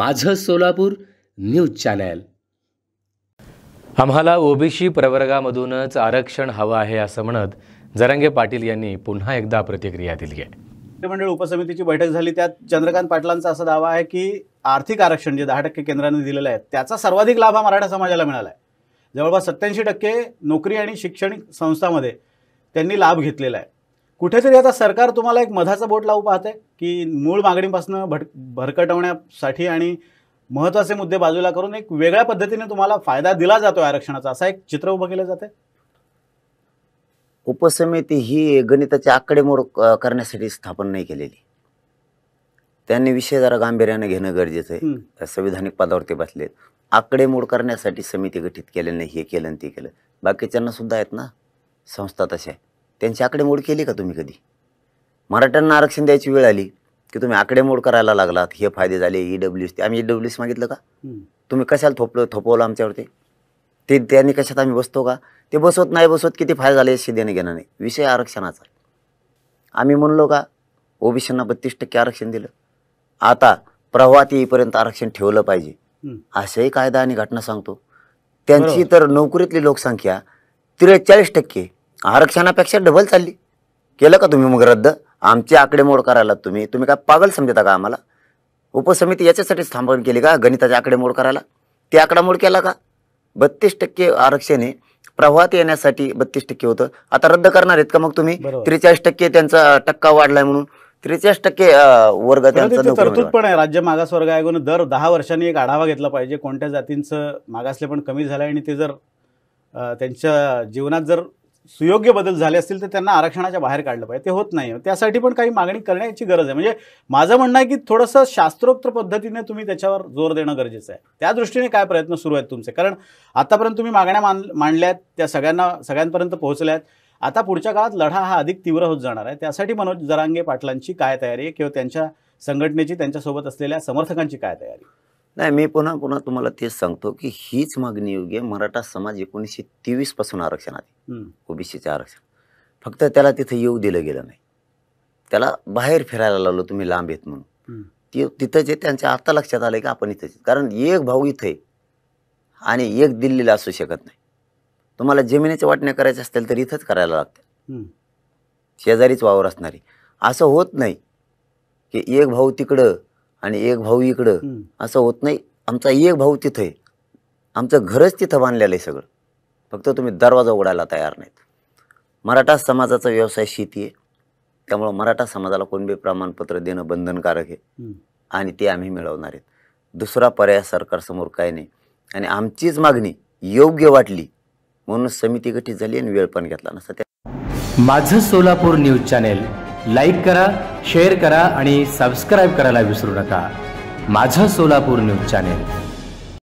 माझं Solapur news channel आम्हाला OBC प्रवर्गामधूनच आरक्षण हवं आहे असं म्हणत जरंगे पाटील यांनी पुन्हा एकदा प्रतिक्रिया दिली आहे मंडळ उपसमितीची बैठक झाली त्यात चंद्रकांत पाटलांचा असा दावा आहे की आर्थिक आरक्षण जे दहा टक्के केंद्राने दिलेलं आहे त्याचा सर्वाधिक लाभ हा मराठा समाजाला मिळाला आहे जवळपास सत्याऐंशी टक्के नोकरी आणि शैक्षणिक संस्थामध्ये त्यांनी लाभ घेतलेला आहे कुठेतरी आता सरकार तुम्हाला एक मधाचं बोट लावू पाहते की मूळ मागणीपासून भट भरकटवण्यासाठी आणि महत्त्वाचे मुद्दे बाजूला करून एक वेगळ्या पद्धतीने तुम्हाला फायदा दिला जातो आरक्षणाचा असा एक चित्र उभं केलं जाते उपसमिती ही गणिताची आकडेमोड करण्यासाठी स्थापन नाही केलेली त्यांनी विषय जरा गांभीर्याने घेणं गरजेचं आहे संविधानिक पदावरती बसलेत आकडेमोड करण्यासाठी समिती गठीत केले नाही हे केलं ते केलं बाकीच्यांना सुद्धा आहेत ना संस्था तशा त्यांची आकडेमोड केली का तुम्ही कधी मराठ्यांना आरक्षण द्यायची वेळ आली की तुम्ही आकडेमोड करायला लागलात हे फायदे झाले ई e डब्ल्यू ते आम्ही ई e मागितलं का तुम्ही कशाला थोपलं थोपवलं आमच्यावरती ते त्यांनी कशात आम्ही बसतो का ते बसवत नाही बसवत किती फायदा झाले असे देणे घेणं नाही विषय आरक्षणाचा आम्ही म्हणलो का ओबीसींना बत्तीस टक्के आरक्षण दिलं आता प्रवाहात येईपर्यंत आरक्षण ठेवलं पाहिजे असंही कायदा आणि घटना सांगतो त्यांची तर नोकरीतली लोकसंख्या त्रेचाळीस टक्के आरक्षणापेक्षा डबल चालली केलं का तुम्ही मग रद्द आमची आकडेमोड करायला तुम्ही तुम्ही काय पागल समजता का आम्हाला उपसमिती याच्यासाठी स्थापन केली का गणिताची आकडेमोड करायला ते आकडामोड केला का बत्तीस टक्के आरक्षण हे प्रवाहात येण्यासाठी बत्तीस टक्के होतं आता रद्द करणार आहेत का मग तुम्ही त्रेचाळीस टक्के त्यांचा टक्का वाढलाय म्हणून त्रेचाळीस टक्के वर्ग तरतूद पण आहे राज्य मागास वर्ग आयोगानं दर दहा वर्षांनी एक आढावा घेतला पाहिजे कोणत्या जातींचं मागासले पण कमी झालं आणि ते जर त्यांच्या जीवनात जर सुयोग्य बदल झाले असतील तर त्यांना आरक्षणाच्या बाहेर काढलं पाहिजे ते होत नाही त्यासाठी पण काही मागणी करण्याची गरज आहे म्हणजे माझं म्हणणं आहे की थोडंसं शास्त्रोक्त पद्धतीने तुम्ही त्याच्यावर जोर देणं गरजेचं आहे त्या दृष्टीने काय प्रयत्न सुरू आहेत तुमचे कारण आतापर्यंत तुम्ही मागण्या मान मांडल्यात त्या सगळ्यांना सगळ्यांपर्यंत पोहोचल्यात आता पुढच्या काळात लढा हा अधिक तीव्र होत जाणार आहे त्यासाठी मनोज जरांगे पाटलांची काय तयारी आहे किंवा त्यांच्या संघटनेची त्यांच्यासोबत असलेल्या समर्थकांची काय तयारी नाही मी पुन्हा पुन्हा तुम्हाला तेच सांगतो की हीच मागणी योग्य मराठा समाज एकोणीसशे तेवीस पासून आरक्षण आहे ओबीसीचं आरक्षण फक्त त्याला तिथं येऊ दिलं गेलं नाही त्याला बाहेर फिरायला लावलो तुम्ही लांब येत म्हणून ते तिथंच त्यांच्या आता लक्षात आलं की आपण इथं कारण एक भाऊ इथे आणि एक दिल्लीला असू शकत नाही तुम्हाला जमिनीच्या वाटण्या करायच्या असतील तर इथंच करायला लागतं शेजारीच वावर असणारी असं होत नाही की एक भाऊ तिकडं आणि एक भाऊ इकडं असं होत नाही आमचा एक भाऊ तिथे आहे आमचं घरच तिथं बांधलेलं आहे सगळं फक्त तुम्ही दरवाजा उघडायला तयार नाहीत मराठा समाजाचा व्यवसाय शेती आहे त्यामुळं मराठा समाजाला कोणबी प्रमाणपत्र देणं बंधनकारक आहे आणि ते आम्ही मिळवणार आहेत दुसरा पर्याय सरकारसमोर काय नाही आणि आमचीच मागणी योग्य वाटली म्हणून समिती गठीत झाली आणि वेळ पण घेतला नसता त्या माझं सोलापूर न्यूज चॅनेल लाईक करा शेअर करा आणि सबस्क्राईब करायला विसरू नका माझं सोलापूर न्यूज चॅनेल